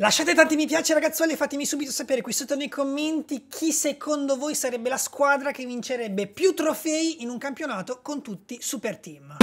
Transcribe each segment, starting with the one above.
Lasciate tanti mi piace ragazzuoli e fatemi subito sapere qui sotto nei commenti chi secondo voi sarebbe la squadra che vincerebbe più trofei in un campionato con tutti super team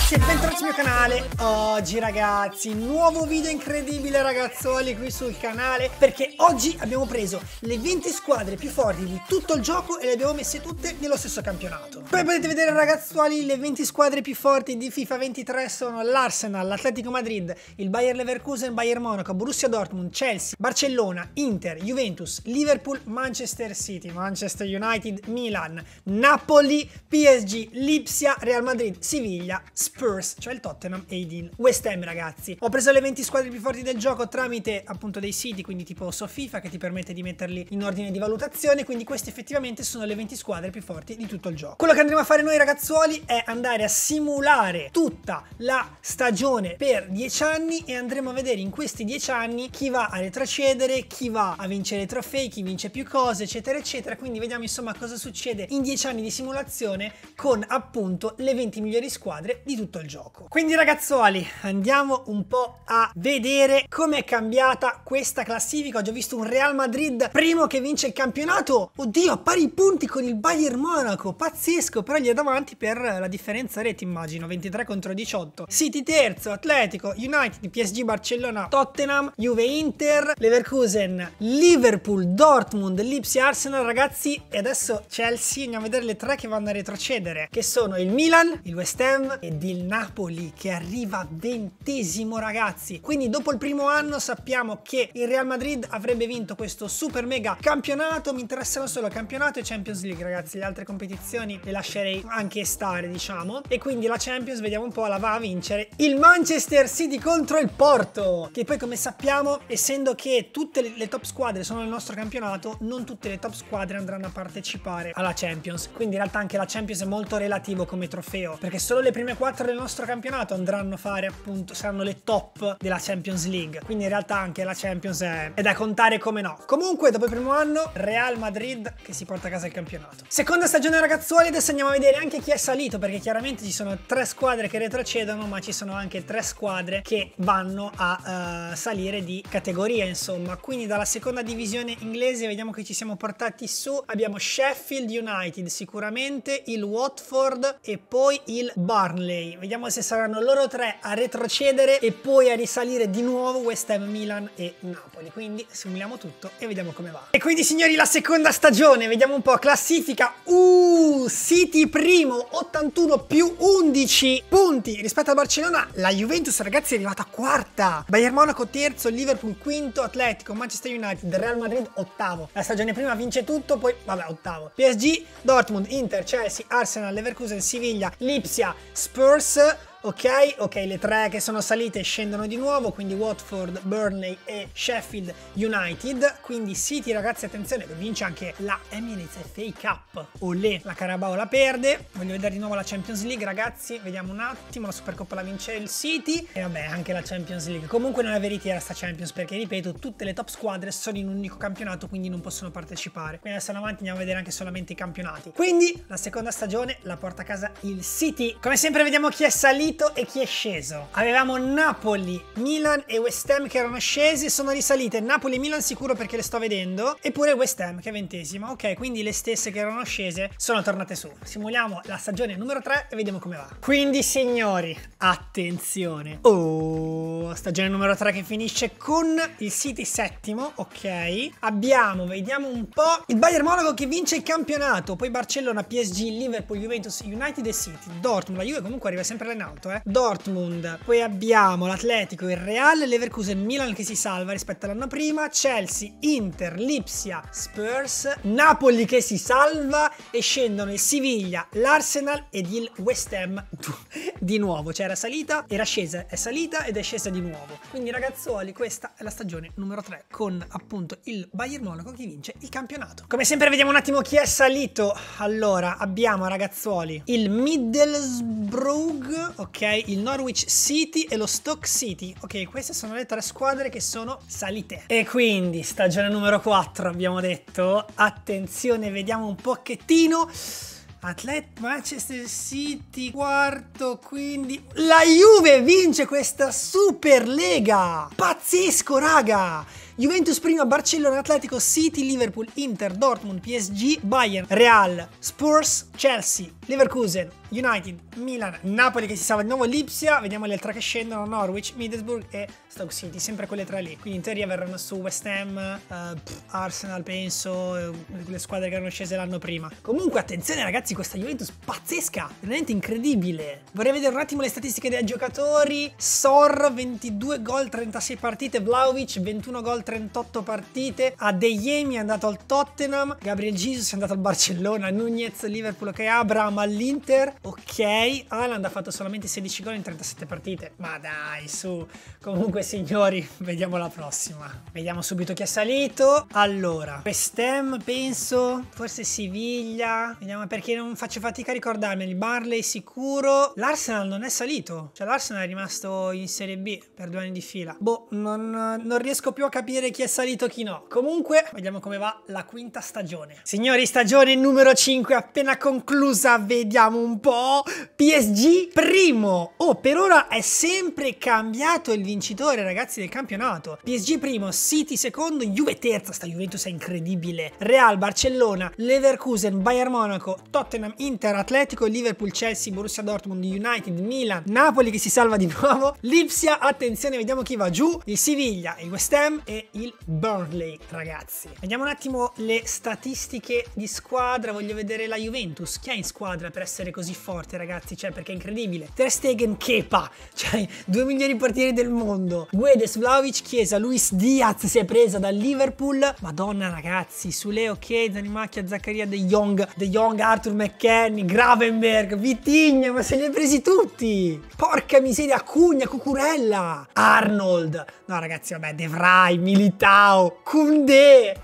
ragazzi e bentornati sul mio canale Oggi ragazzi, nuovo video incredibile ragazzoli qui sul canale Perché oggi abbiamo preso le 20 squadre più forti di tutto il gioco E le abbiamo messe tutte nello stesso campionato Come potete vedere ragazzuoli, le 20 squadre più forti di FIFA 23 sono L'Arsenal, l'Atletico Madrid, il Bayer Leverkusen, Bayern Monaco, Borussia Dortmund, Chelsea, Barcellona, Inter, Juventus, Liverpool, Manchester City, Manchester United, Milan, Napoli, PSG, Lipsia, Real Madrid, Siviglia, Spagna Spurs, cioè il Tottenham e il West Ham ragazzi. Ho preso le 20 squadre più forti del gioco tramite appunto dei siti, quindi tipo Sofifa che ti permette di metterli in ordine di valutazione, quindi queste effettivamente sono le 20 squadre più forti di tutto il gioco. Quello che andremo a fare noi ragazzuoli è andare a simulare tutta la stagione per 10 anni e andremo a vedere in questi 10 anni chi va a retrocedere, chi va a vincere i trofei, chi vince più cose, eccetera, eccetera. Quindi vediamo insomma cosa succede in 10 anni di simulazione con appunto le 20 migliori squadre di tutto tutto il gioco. Quindi ragazzuoli, andiamo un po' a vedere come è cambiata questa classifica. Oggi ho visto un Real Madrid primo che vince il campionato. Oddio, a pari punti con il Bayern Monaco. Pazzesco, però gli è davanti per la differenza rete, immagino. 23 contro 18. City terzo, Atletico, United, PSG, Barcellona, Tottenham, Juve, Inter, Leverkusen, Liverpool, Dortmund, Lipsia, Arsenal. Ragazzi, e adesso Chelsea. Andiamo a vedere le tre che vanno a retrocedere, che sono il Milan, il West Ham e il Napoli che arriva ventesimo ragazzi. Quindi dopo il primo anno sappiamo che il Real Madrid avrebbe vinto questo super mega campionato. Mi interessano solo campionato e Champions League ragazzi, le altre competizioni le lascerei anche stare diciamo. E quindi la Champions vediamo un po' la va a vincere il Manchester City contro il Porto. Che poi come sappiamo essendo che tutte le top squadre sono nel nostro campionato non tutte le top squadre andranno a partecipare alla Champions. Quindi in realtà anche la Champions è molto relativo come trofeo perché solo le prime quattro 4 del nostro campionato andranno a fare appunto, saranno le top della Champions League. Quindi in realtà anche la Champions è, è da contare come no. Comunque dopo il primo anno Real Madrid che si porta a casa il campionato. Seconda stagione ragazzuoli, adesso andiamo a vedere anche chi è salito perché chiaramente ci sono tre squadre che retrocedono ma ci sono anche tre squadre che vanno a uh, salire di categoria insomma. Quindi dalla seconda divisione inglese vediamo che ci siamo portati su. Abbiamo Sheffield United sicuramente, il Watford e poi il Barnley europei. Vediamo se saranno loro tre a retrocedere e poi a risalire di nuovo West Ham, Milan e Napoli. Quindi simuliamo tutto e vediamo come va. E quindi signori la seconda stagione, vediamo un po' classifica. Uh, City primo, 81 più 11 punti rispetto a Barcellona. La Juventus ragazzi è arrivata quarta. Bayern Monaco terzo, Liverpool quinto, Atletico, Manchester United, Real Madrid ottavo. La stagione prima vince tutto, poi vabbè ottavo. PSG, Dortmund, Inter, Chelsea, Arsenal, Leverkusen, Siviglia, Lipsia, Spurs. course, Ok, ok, le tre che sono salite scendono di nuovo, quindi Watford, Burnley e Sheffield United. Quindi City, ragazzi, attenzione, vince anche la Emirates FA Cup. Olè, la Carabao la perde. Voglio vedere di nuovo la Champions League, ragazzi. Vediamo un attimo, la Supercoppa la vince il City. E vabbè, anche la Champions League. Comunque non è veritiera sta Champions, perché, ripeto, tutte le top squadre sono in un unico campionato, quindi non possono partecipare. Quindi adesso in avanti andiamo a vedere anche solamente i campionati. Quindi, la seconda stagione la porta a casa il City. Come sempre vediamo chi è salito salito e chi è sceso. Avevamo Napoli, Milan e West Ham che erano scesi, sono risalite Napoli e Milan sicuro perché le sto vedendo, eppure West Ham che è ventesimo. Ok, quindi le stesse che erano scese sono tornate su. Simuliamo la stagione numero 3 e vediamo come va. Quindi signori, attenzione. Oh, stagione numero 3 che finisce con il City settimo, ok. Abbiamo, vediamo un po', il Bayern Monaco che vince il campionato, poi Barcellona, PSG, Liverpool, Juventus, United e City, Dortmund, la Juve comunque arriva sempre all'in-out certo, eh. Dortmund, poi abbiamo l'Atletico, il Real, Leverkusen, Milan che si salva rispetto all'anno prima, Chelsea, Inter, Lipsia, Spurs, Napoli che si salva e scendono il Siviglia, l'Arsenal ed il West Ham di nuovo, cioè era salita, era scesa, è salita ed è scesa di nuovo. Quindi ragazzuoli, questa è la stagione numero 3 con appunto il Bayern Monaco che vince il campionato. Come sempre vediamo un attimo chi è salito. Allora, abbiamo ragazzuoli il Middlesbrough, ok? ok? Il Norwich City e lo Stoke City. Ok, queste sono le tre squadre che sono salite. E quindi, stagione numero 4, abbiamo detto. Attenzione, vediamo un pochettino. Atlet Manchester City quarto quindi la Juve vince questa Super Lega! pazzesco raga Juventus prima, Barcellona, Atletico, City, Liverpool, Inter, Dortmund, PSG, Bayern, Real, Spurs, Chelsea, Leverkusen, United, Milan, Napoli che si salva di nuovo, Lipsia, vediamo le altre che scendono, Norwich, Middlesbrough e Stoke City, sempre quelle tre lì. Quindi in teoria verranno su West Ham, uh, pff, Arsenal penso, eh, le squadre che erano scese l'anno prima. Comunque attenzione ragazzi, questa Juventus pazzesca, veramente incredibile. Vorrei vedere un attimo le statistiche dei giocatori, Sor 22 gol, 36 partite, Vlaovic 21 gol, gol, 38 partite. a Adeyemi è andato al Tottenham, Gabriel Jesus è andato al Barcellona, Nunez, Liverpool, ok, Abraham all'Inter, ok. Haaland ha fatto solamente 16 gol in 37 partite. Ma dai, su. Comunque signori, vediamo la prossima. Vediamo subito chi è salito. Allora, Pestem penso, forse Siviglia. Vediamo perché non faccio fatica a ricordarmeli. Barley sicuro. L'Arsenal non è salito. Cioè l'Arsenal è rimasto in Serie B per due anni di fila. Boh, non, non riesco più a capire capire chi è salito e chi no. Comunque, vediamo come va la quinta stagione. Signori, stagione numero 5 appena conclusa, vediamo un po'. PSG primo. Oh, per ora è sempre cambiato il vincitore, ragazzi, del campionato. PSG primo, City secondo, Juve terza. Sta Juventus è incredibile. Real, Barcellona, Leverkusen, Bayern Monaco, Tottenham, Inter, Atletico, Liverpool, Chelsea, Borussia Dortmund, United, Milan, Napoli che si salva di nuovo. Lipsia, attenzione, vediamo chi va giù. Il Siviglia, il West Ham e il Burnley, ragazzi. Vediamo un attimo le statistiche di squadra. Voglio vedere la Juventus. Chi ha in squadra per essere così forte, ragazzi? Cioè, perché è incredibile. Ter Stegen, Kepa. Cioè, due migliori portieri del mondo. Guedes, Vlaovic, Chiesa, Luis Diaz si è presa dal Liverpool. Madonna, ragazzi. Su Leo, okay, Zanimacchia, Zaccaria, De Jong, De Jong, Arthur McKenny, Gravenberg, Vitigna. Ma se li hai presi tutti. Porca miseria, Cugna, Cucurella. Arnold. No, ragazzi, vabbè, De Vrij, Militao, Kunde.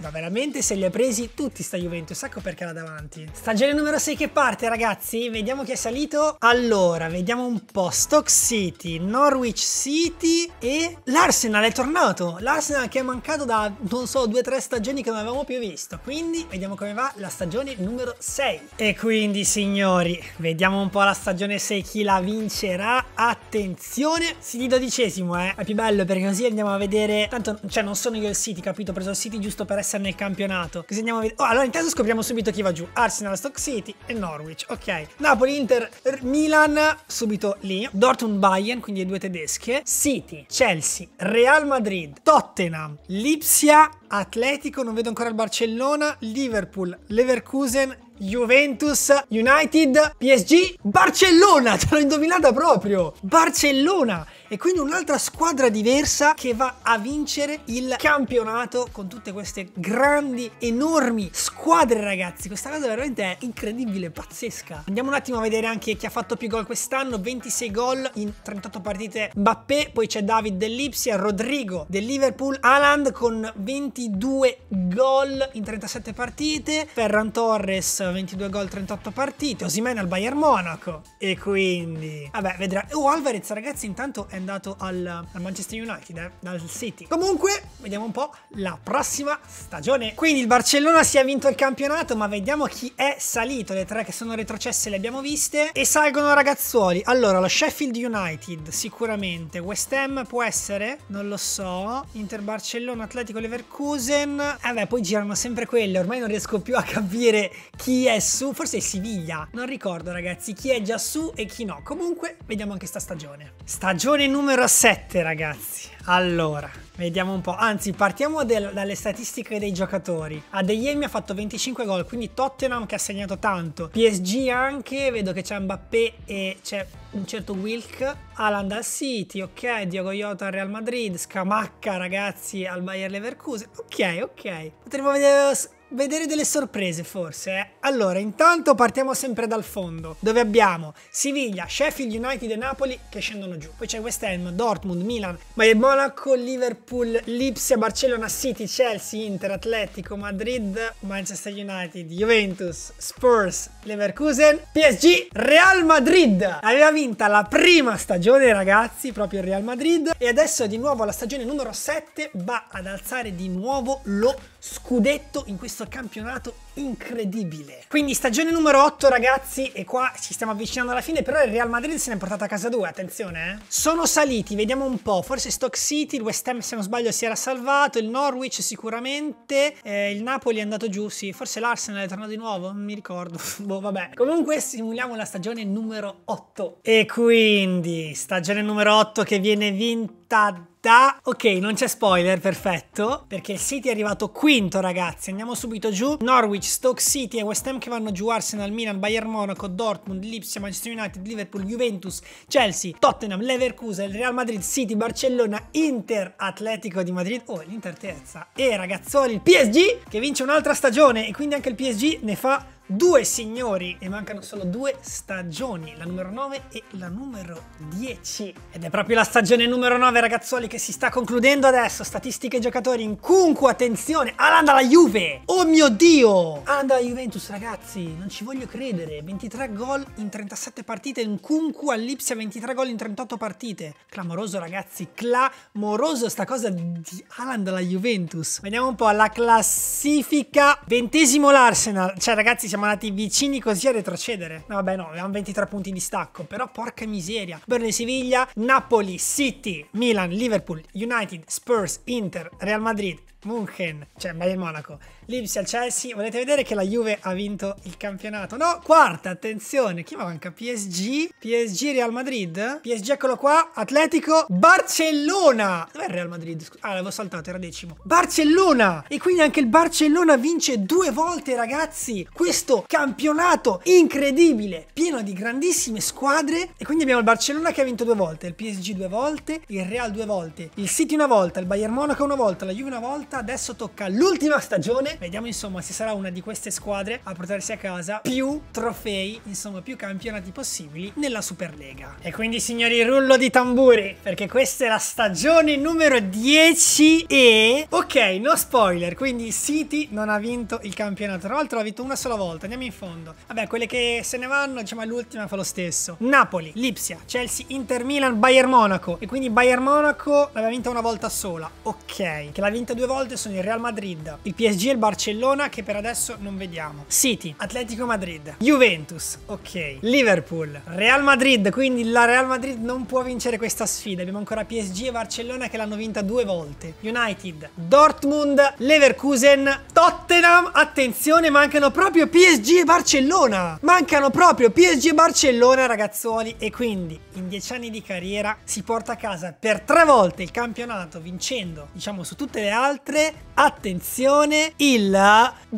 Ma veramente se li ha presi tutti sta Juventus, ecco perché era davanti. Stagione numero 6 che parte ragazzi, vediamo chi è salito. Allora, vediamo un po'. Stock City, Norwich City e l'Arsenal è tornato. L'Arsenal che è mancato da, non so, due o tre stagioni che non avevamo più visto. Quindi vediamo come va la stagione numero 6. E quindi signori, vediamo un po' la stagione 6 chi la vincerà. Attenzione, si di dodicesimo, eh. È più bello perché così andiamo a vedere... Tanto campionato. Cioè, non sono io il City, capito? Ho preso il City giusto per essere nel campionato. Così andiamo a vedere. Oh, allora intanto scopriamo subito chi va giù. Arsenal, Stock City e Norwich. Ok. Napoli, Inter, Milan, subito lì. Dortmund, Bayern, quindi le due tedesche. City, Chelsea, Real Madrid, Tottenham, Lipsia, Atletico, non vedo ancora il Barcellona, Liverpool, Leverkusen Juventus, United, PSG, Barcellona, te l'ho indovinata proprio, Barcellona! E quindi un'altra squadra diversa che va a vincere il campionato con tutte queste grandi, enormi squadre ragazzi. Questa cosa veramente è incredibile, pazzesca. Andiamo un attimo a vedere anche chi ha fatto più gol quest'anno, 26 gol in 38 partite Mbappé, poi c'è David dell'Ipsia, Rodrigo del Liverpool, Haaland con 22 gol in 37 partite, Ferran Torres 22 gol, 38 partite, Osimene al Bayern Monaco e quindi... Vabbè, vedrà... Oh, Alvarez ragazzi intanto è andato al, al Manchester United, eh, dal City. Comunque, vediamo un po' la prossima stagione. Quindi il Barcellona si è vinto il campionato, ma vediamo chi è salito. Le tre che sono retrocesse le abbiamo viste. E salgono ragazzuoli. Allora, lo Sheffield United sicuramente. West Ham può essere? Non lo so. Inter Barcellona, Atletico Leverkusen. Eh beh, poi girano sempre quelle. Ormai non riesco più a capire chi è su, forse è Siviglia, non ricordo ragazzi chi è già su e chi no, comunque vediamo anche sta stagione. Stagione numero 7 ragazzi, allora, vediamo un po', anzi partiamo del, dalle statistiche dei giocatori, Adeyemi ha fatto 25 gol, quindi Tottenham che ha segnato tanto, PSG anche, vedo che c'è Mbappé e c'è un certo Wilk, Haaland al City, ok, Diogo Iota al Real Madrid, Scamacca ragazzi al Bayer Leverkusen, ok ok, potremmo vedere vedere delle sorprese forse. Eh? Allora, intanto partiamo sempre dal fondo, dove abbiamo Siviglia, Sheffield United e Napoli che scendono giù. Poi c'è West Ham, Dortmund, Milan, Bayern Monaco, Liverpool, Lipsia, Barcellona, City, Chelsea, Inter, Atletico, Madrid, Manchester United, Juventus, Spurs, Leverkusen, PSG, Real Madrid. Aveva vinta la prima stagione, ragazzi, proprio il Real Madrid e adesso di nuovo la stagione numero 7 va ad alzare di nuovo lo scudetto in questo campionato incredibile. Quindi stagione numero 8 ragazzi e qua ci stiamo avvicinando alla fine, però il Real Madrid se ne è portata a casa due, attenzione eh. Sono saliti, vediamo un po', forse Stock City, il West Ham se non sbaglio si era salvato, il Norwich sicuramente, eh, il Napoli è andato giù, sì, forse l'Arsenal è tornato di nuovo, non mi ricordo, boh vabbè. Comunque simuliamo la stagione numero 8 e quindi stagione numero 8 che viene vinta da... Ok, non c'è spoiler, perfetto, perché il City è arrivato quinto ragazzi, andiamo subito giù, Norwich Stoke City e West Ham che vanno giù Arsenal, Milan, Bayern Monaco, Dortmund, Lipsia, Manchester United, Liverpool, Juventus, Chelsea, Tottenham, Leverkusen, Real Madrid, City, Barcellona, Inter, Atletico di Madrid, oh l'Inter terza e ragazzoli il PSG che vince un'altra stagione e quindi anche il PSG ne fa Due signori e mancano solo due stagioni, la numero 9 e la numero 10. Ed è proprio la stagione numero 9 ragazzuoli che si sta concludendo adesso. Statistiche e giocatori in cunco, attenzione, Alan dalla Juve! Oh mio Dio! Alan dalla Juventus ragazzi, non ci voglio credere. 23 gol in 37 partite, in cunco all'Ipsia 23 gol in 38 partite. Clamoroso ragazzi, clamoroso sta cosa di Alan dalla Juventus. Vediamo un po' la classifica. Ventesimo l'Arsenal, cioè ragazzi siamo siamo andati vicini così a retrocedere. No, vabbè, no, avevamo 23 punti di stacco, però porca miseria. Berne Siviglia, Napoli, City, Milan, Liverpool, United, Spurs, Inter, Real Madrid, Munchen, cioè Bayern Monaco, Lipsia al Chelsea. Volete vedere che la Juve ha vinto il campionato? No, quarta, attenzione, chi manca? PSG, PSG Real Madrid, PSG eccolo qua, Atletico, Barcellona. Dov'è il Real Madrid? Ah, l'avevo saltato, era decimo. Barcellona! E quindi anche il Barcellona vince due volte, ragazzi, questo campionato incredibile, pieno di grandissime squadre. E quindi abbiamo il Barcellona che ha vinto due volte, il PSG due volte, il Real due volte, il City una volta, il Bayern Monaco una volta, la Juve una volta diretta, adesso tocca l'ultima stagione, vediamo insomma se sarà una di queste squadre a portarsi a casa più trofei, insomma più campionati possibili nella Superlega. E quindi signori rullo di tamburi, perché questa è la stagione numero 10 e... Ok, no spoiler, quindi City non ha vinto il campionato, tra l'altro l'ha vinto una sola volta, andiamo in fondo. Vabbè, quelle che se ne vanno, diciamo l'ultima fa lo stesso. Napoli, Lipsia, Chelsea, Inter Milan, Bayern Monaco e quindi Bayern Monaco l'aveva vinta una volta sola, ok, che l'ha vinta due volte volte sono il Real Madrid, il PSG e il Barcellona che per adesso non vediamo. City, Atletico Madrid, Juventus, ok, Liverpool, Real Madrid, quindi la Real Madrid non può vincere questa sfida. Abbiamo ancora PSG e Barcellona che l'hanno vinta due volte. United, Dortmund, Leverkusen, Tottenham, attenzione, mancano proprio PSG e Barcellona. Mancano proprio PSG e Barcellona, ragazzuoli, e quindi in dieci anni di carriera si porta a casa per tre volte il campionato vincendo, diciamo, su tutte le altre apre, attenzione, il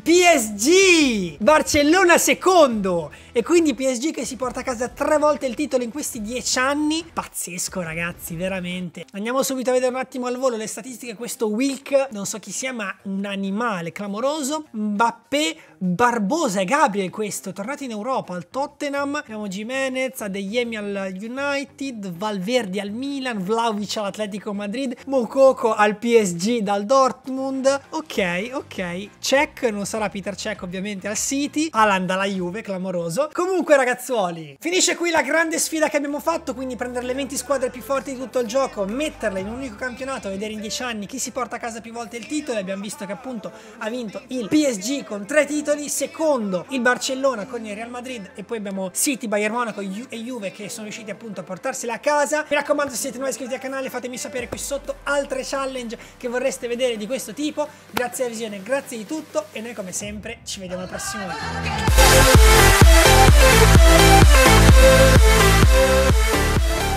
PSG! Barcellona secondo! E quindi PSG che si porta a casa tre volte il titolo in questi dieci anni. Pazzesco ragazzi, veramente. Andiamo subito a vedere un attimo al volo le statistiche. Questo Wilk, non so chi sia, ma un animale clamoroso. Mbappé, Barbosa e Gabriel questo, tornati in Europa al Tottenham. Abbiamo Jimenez, Adeyemi al United, Valverdi al Milan, Vlaovic all'Atletico Madrid, Mokoko al PSG dal Dortmund. Dortmund. Ok, ok. Check, non sarà Peter Check ovviamente al City. Alan dalla Juve, clamoroso. Comunque ragazzuoli, finisce qui la grande sfida che abbiamo fatto, quindi prendere le 20 squadre più forti di tutto il gioco, metterle in un unico campionato, vedere in 10 anni chi si porta a casa più volte il titolo. Abbiamo visto che appunto ha vinto il PSG con tre titoli, secondo il Barcellona con il Real Madrid e poi abbiamo City, Bayern Monaco e Juve che sono riusciti appunto a portarsela a casa. Mi raccomando se siete nuovi iscritti al canale fatemi sapere qui sotto altre challenge che vorreste vedere di questo questo tipo. Grazie della visione, grazie di tutto e noi come sempre ci vediamo al prossimo video.